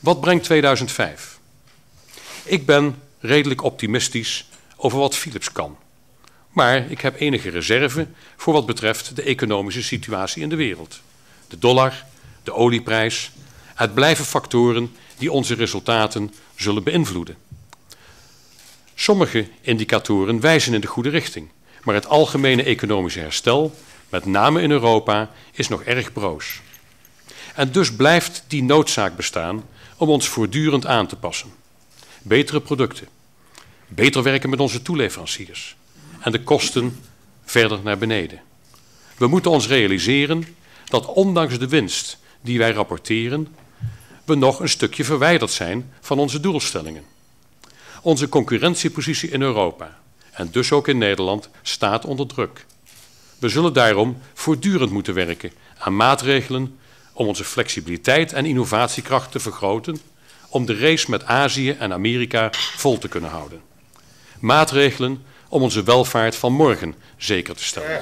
Wat brengt 2005? Ik ben redelijk optimistisch over wat Philips kan. Maar ik heb enige reserve voor wat betreft de economische situatie in de wereld. De dollar, de olieprijs, het blijven factoren die onze resultaten zullen beïnvloeden. Sommige indicatoren wijzen in de goede richting, maar het algemene economische herstel, met name in Europa, is nog erg broos. En dus blijft die noodzaak bestaan om ons voortdurend aan te passen. Betere producten, beter werken met onze toeleveranciers en de kosten verder naar beneden. We moeten ons realiseren dat ondanks de winst die wij rapporteren, we nog een stukje verwijderd zijn van onze doelstellingen. Onze concurrentiepositie in Europa en dus ook in Nederland staat onder druk. We zullen daarom voortdurend moeten werken aan maatregelen om onze flexibiliteit en innovatiekracht te vergroten, om de race met Azië en Amerika vol te kunnen houden. Maatregelen om onze welvaart van morgen zeker te stellen.